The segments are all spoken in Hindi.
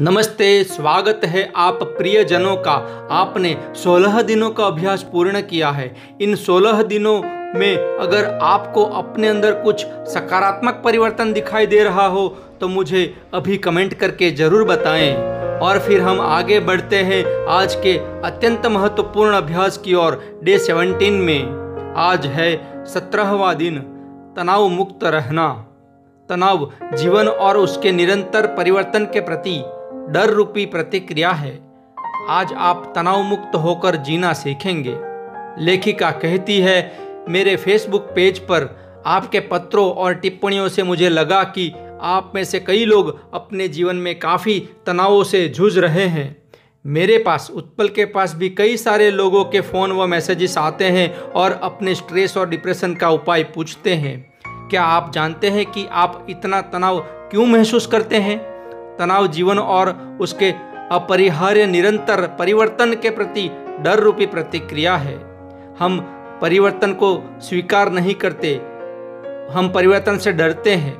नमस्ते स्वागत है आप प्रियजनों का आपने 16 दिनों का अभ्यास पूर्ण किया है इन 16 दिनों में अगर आपको अपने अंदर कुछ सकारात्मक परिवर्तन दिखाई दे रहा हो तो मुझे अभी कमेंट करके ज़रूर बताएं और फिर हम आगे बढ़ते हैं आज के अत्यंत महत्वपूर्ण अभ्यास की ओर डे 17 में आज है सत्रहवा दिन तनाव मुक्त रहना तनाव जीवन और उसके निरंतर परिवर्तन के प्रति डर रूपी प्रतिक्रिया है आज आप तनाव मुक्त होकर जीना सीखेंगे लेखिका कहती है मेरे फेसबुक पेज पर आपके पत्रों और टिप्पणियों से मुझे लगा कि आप में से कई लोग अपने जीवन में काफ़ी तनावों से जूझ रहे हैं मेरे पास उत्पल के पास भी कई सारे लोगों के फ़ोन व मैसेजेस आते हैं और अपने स्ट्रेस और डिप्रेशन का उपाय पूछते हैं क्या आप जानते हैं कि आप इतना तनाव क्यों महसूस करते हैं तनाव जीवन और उसके अपरिहार्य निरंतर परिवर्तन के प्रति डर रूपी प्रतिक्रिया है हम परिवर्तन को स्वीकार नहीं करते हम परिवर्तन से डरते हैं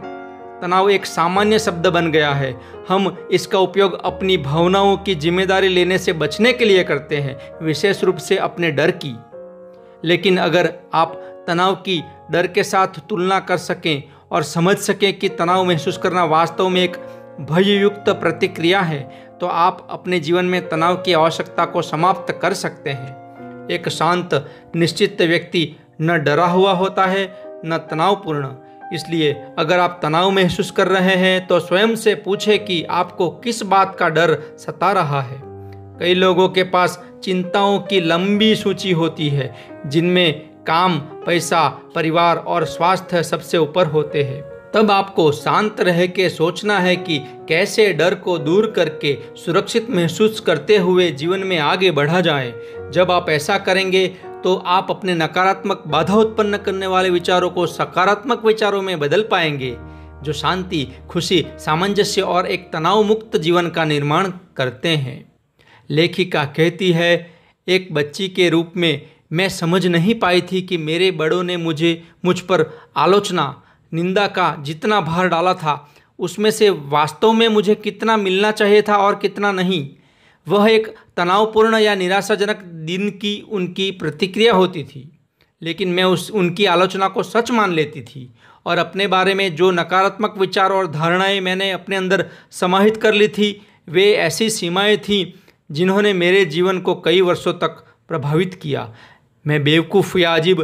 तनाव एक सामान्य शब्द बन गया है हम इसका उपयोग अपनी भावनाओं की जिम्मेदारी लेने से बचने के लिए करते हैं विशेष रूप से अपने डर की लेकिन अगर आप तनाव की डर के साथ तुलना कर सकें और समझ सकें कि तनाव महसूस करना वास्तव में एक भययुक्त प्रतिक्रिया है तो आप अपने जीवन में तनाव की आवश्यकता को समाप्त कर सकते हैं एक शांत निश्चित व्यक्ति न डरा हुआ होता है न तनावपूर्ण इसलिए अगर आप तनाव महसूस कर रहे हैं तो स्वयं से पूछें कि आपको किस बात का डर सता रहा है कई लोगों के पास चिंताओं की लंबी सूची होती है जिनमें काम पैसा परिवार और स्वास्थ्य सबसे ऊपर होते हैं तब आपको शांत रह के सोचना है कि कैसे डर को दूर करके सुरक्षित महसूस करते हुए जीवन में आगे बढ़ा जाए जब आप ऐसा करेंगे तो आप अपने नकारात्मक बाधा उत्पन्न करने वाले विचारों को सकारात्मक विचारों में बदल पाएंगे जो शांति खुशी सामंजस्य और एक तनाव मुक्त जीवन का निर्माण करते हैं लेखिका कहती है एक बच्ची के रूप में मैं समझ नहीं पाई थी कि मेरे बड़ों ने मुझे मुझ पर आलोचना निंदा का जितना भार डाला था उसमें से वास्तव में मुझे कितना मिलना चाहिए था और कितना नहीं वह एक तनावपूर्ण या निराशाजनक दिन की उनकी प्रतिक्रिया होती थी लेकिन मैं उस उनकी आलोचना को सच मान लेती थी और अपने बारे में जो नकारात्मक विचार और धारणाएं मैंने अपने अंदर समाहित कर ली थी वे ऐसी सीमाएं थीं जिन्होंने मेरे जीवन को कई वर्षों तक प्रभावित किया मैं बेवकूफ़ या अजीब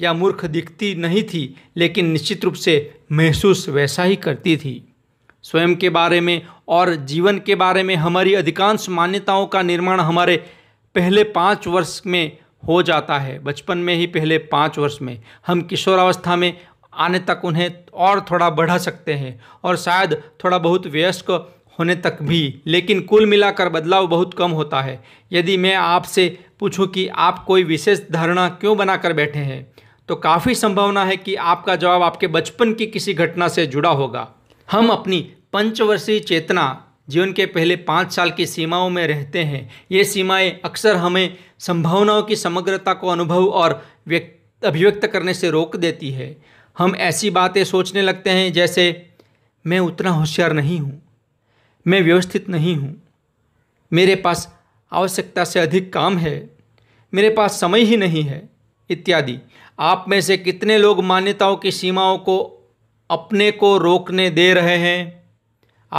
या मूर्ख दिखती नहीं थी लेकिन निश्चित रूप से महसूस वैसा ही करती थी स्वयं के बारे में और जीवन के बारे में हमारी अधिकांश मान्यताओं का निर्माण हमारे पहले पाँच वर्ष में हो जाता है बचपन में ही पहले पाँच वर्ष में हम किशोरावस्था में आने तक उन्हें और थोड़ा बढ़ा सकते हैं और शायद थोड़ा बहुत व्यस्क होने तक भी लेकिन कुल मिलाकर बदलाव बहुत कम होता है यदि मैं आपसे पूछूं कि आप कोई विशेष धारणा क्यों बनाकर बैठे हैं तो काफ़ी संभावना है कि आपका जवाब आपके बचपन की किसी घटना से जुड़ा होगा हम अपनी पंचवर्षीय चेतना जीवन के पहले पाँच साल की सीमाओं में रहते हैं ये सीमाएं अक्सर हमें संभावनाओं की समग्रता को अनुभव और व्यक्त अभिव्यक्त करने से रोक देती है हम ऐसी बातें सोचने लगते हैं जैसे मैं उतना होशियार नहीं हूँ मैं व्यवस्थित नहीं हूँ मेरे पास आवश्यकता से अधिक काम है मेरे पास समय ही नहीं है इत्यादि आप में से कितने लोग मान्यताओं की सीमाओं को अपने को रोकने दे रहे हैं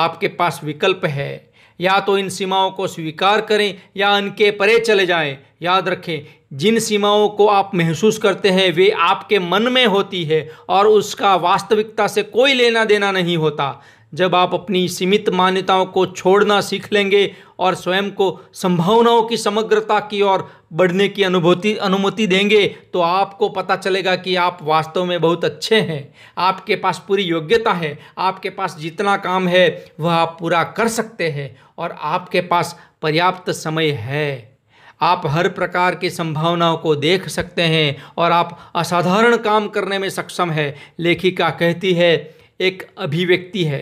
आपके पास विकल्प है या तो इन सीमाओं को स्वीकार करें या इनके परे चले जाएं याद रखें जिन सीमाओं को आप महसूस करते हैं वे आपके मन में होती है और उसका वास्तविकता से कोई लेना देना नहीं होता जब आप अपनी सीमित मान्यताओं को छोड़ना सीख लेंगे और स्वयं को संभावनाओं की समग्रता की ओर बढ़ने की अनुभूति अनुमति देंगे तो आपको पता चलेगा कि आप वास्तव में बहुत अच्छे हैं आपके पास पूरी योग्यता है आपके पास जितना काम है वह आप पूरा कर सकते हैं और आपके पास पर्याप्त समय है आप हर प्रकार की संभावनाओं को देख सकते हैं और आप असाधारण काम करने में सक्षम है लेखिका कहती है एक अभिव्यक्ति है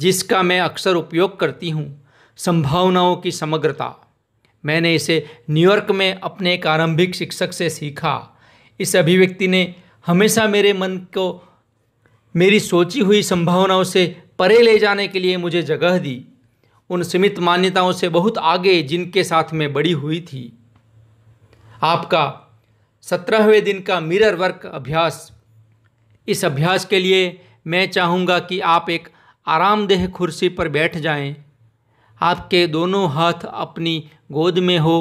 जिसका मैं अक्सर उपयोग करती हूँ संभावनाओं की समग्रता मैंने इसे न्यूयॉर्क में अपने एक आरंभिक शिक्षक से सीखा इस अभिव्यक्ति ने हमेशा मेरे मन को मेरी सोची हुई संभावनाओं से परे ले जाने के लिए मुझे जगह दी उन सीमित मान्यताओं से बहुत आगे जिनके साथ मैं बड़ी हुई थी आपका सत्रहवें दिन का मिरर वर्क अभ्यास इस अभ्यास के लिए मैं चाहूँगा कि आप एक आरामदेह कुर्सी पर बैठ जाएं। आपके दोनों हाथ अपनी गोद में हो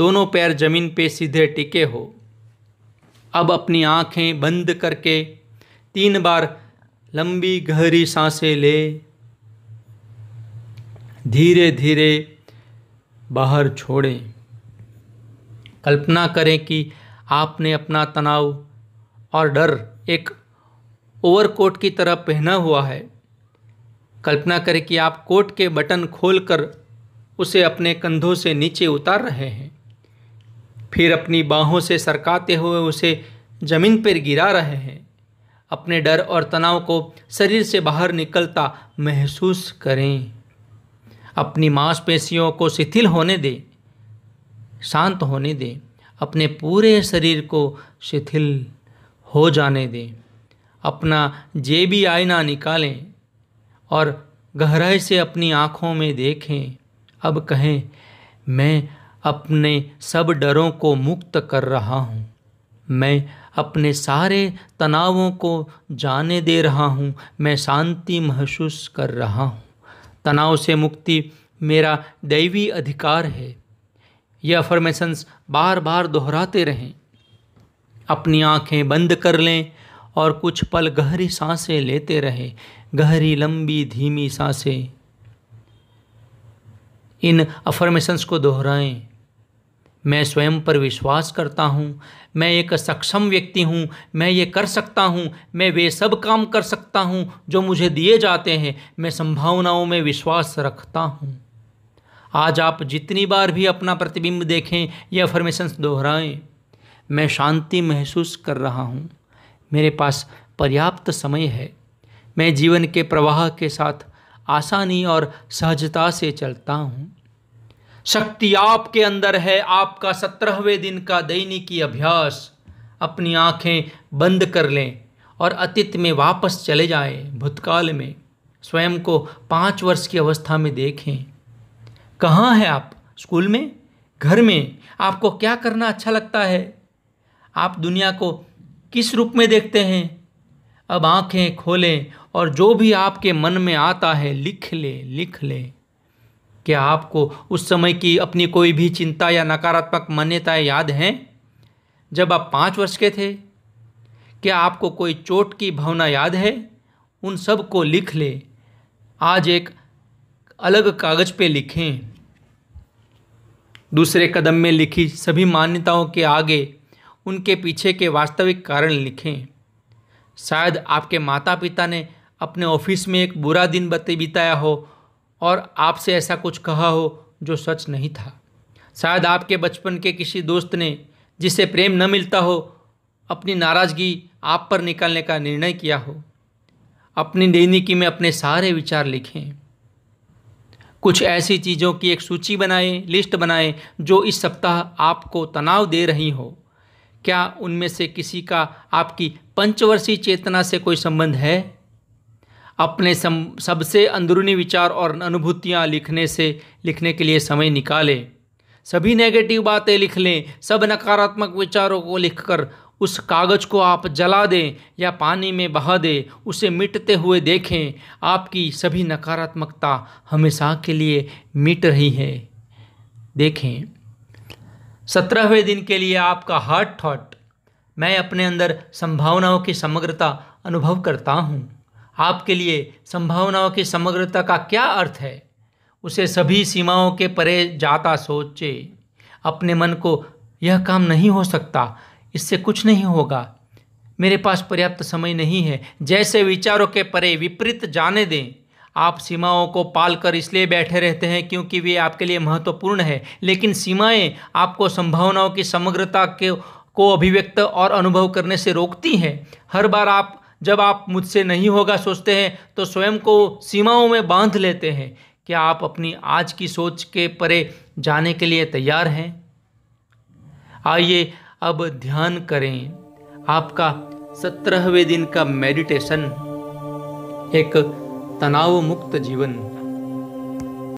दोनों पैर जमीन पे सीधे टिके हो अब अपनी आंखें बंद करके तीन बार लंबी गहरी सांसें ले धीरे धीरे बाहर छोड़ें कल्पना करें कि आपने अपना तनाव और डर एक ओवरकोट की तरह पहना हुआ है कल्पना करें कि आप कोट के बटन खोलकर उसे अपने कंधों से नीचे उतार रहे हैं फिर अपनी बाहों से सरकाते हुए उसे ज़मीन पर गिरा रहे हैं अपने डर और तनाव को शरीर से बाहर निकलता महसूस करें अपनी मांसपेशियों को शिथिल होने दें शांत होने दें अपने पूरे शरीर को शिथिल हो जाने दें अपना जेबी आईना निकालें और गहराई से अपनी आँखों में देखें अब कहें मैं अपने सब डरों को मुक्त कर रहा हूँ मैं अपने सारे तनावों को जाने दे रहा हूँ मैं शांति महसूस कर रहा हूँ तनाव से मुक्ति मेरा दैवी अधिकार है यह अफर्मेशंस बार बार दोहराते रहें अपनी आंखें बंद कर लें और कुछ पल गहरी सांसें लेते रहें गहरी लंबी धीमी सांसें इन अफर्मेशंस को दोहराएं मैं स्वयं पर विश्वास करता हूँ मैं एक सक्षम व्यक्ति हूँ मैं ये कर सकता हूँ मैं वे सब काम कर सकता हूँ जो मुझे दिए जाते हैं मैं संभावनाओं में विश्वास रखता हूँ आज आप जितनी बार भी अपना प्रतिबिंब देखें ये अफर्मेशंस दोहराएं मैं शांति महसूस कर रहा हूँ मेरे पास पर्याप्त समय है मैं जीवन के प्रवाह के साथ आसानी और सहजता से चलता हूँ शक्ति आपके अंदर है आपका सत्रहवें दिन का दैनिकी अभ्यास अपनी आँखें बंद कर लें और अतीत में वापस चले जाएं भूतकाल में स्वयं को पाँच वर्ष की अवस्था में देखें कहाँ हैं आप स्कूल में घर में आपको क्या करना अच्छा लगता है आप दुनिया को किस रूप में देखते हैं अब आंखें खोलें और जो भी आपके मन में आता है लिख ले लिख ले क्या आपको उस समय की अपनी कोई भी चिंता या नकारात्मक मान्यताएं याद हैं जब आप पाँच वर्ष के थे क्या आपको कोई चोट की भावना याद है उन सब को लिख ले आज एक अलग कागज पे लिखें दूसरे कदम में लिखी सभी मान्यताओं के आगे उनके पीछे के वास्तविक कारण लिखें शायद आपके माता पिता ने अपने ऑफिस में एक बुरा दिन बते बिताया हो और आपसे ऐसा कुछ कहा हो जो सच नहीं था शायद आपके बचपन के किसी दोस्त ने जिसे प्रेम न मिलता हो अपनी नाराज़गी आप पर निकालने का निर्णय किया हो अपनी दैनिकी में अपने सारे विचार लिखें कुछ ऐसी चीज़ों की एक सूची बनाएं लिस्ट बनाएं जो इस सप्ताह आपको तनाव दे रही हो क्या उनमें से किसी का आपकी पंचवर्षीय चेतना से कोई संबंध है अपने सबसे अंदरूनी विचार और अनुभूतियाँ लिखने से लिखने के लिए समय निकालें सभी नेगेटिव बातें लिख लें सब नकारात्मक विचारों को लिखकर उस कागज़ को आप जला दें या पानी में बहा दें उसे मिटते हुए देखें आपकी सभी नकारात्मकता हमेशा के लिए मिट रही है देखें सत्रहवें दिन के लिए आपका हार्ट थॉट मैं अपने अंदर संभावनाओं की समग्रता अनुभव करता हूँ आपके लिए संभावनाओं की समग्रता का क्या अर्थ है उसे सभी सीमाओं के परे जाता सोचे अपने मन को यह काम नहीं हो सकता इससे कुछ नहीं होगा मेरे पास पर्याप्त समय नहीं है जैसे विचारों के परे विपरीत जाने दें आप सीमाओं को पाल कर इसलिए बैठे रहते हैं क्योंकि वे आपके लिए महत्वपूर्ण है लेकिन सीमाएं आपको संभावनाओं की समग्रता के को अभिव्यक्त और अनुभव करने से रोकती हैं हर बार आप जब आप मुझसे नहीं होगा सोचते हैं तो स्वयं को सीमाओं में बांध लेते हैं क्या आप अपनी आज की सोच के परे जाने के लिए तैयार हैं आइए अब ध्यान करें आपका सत्रहवें दिन का मेडिटेशन एक तनाव मुक्त जीवन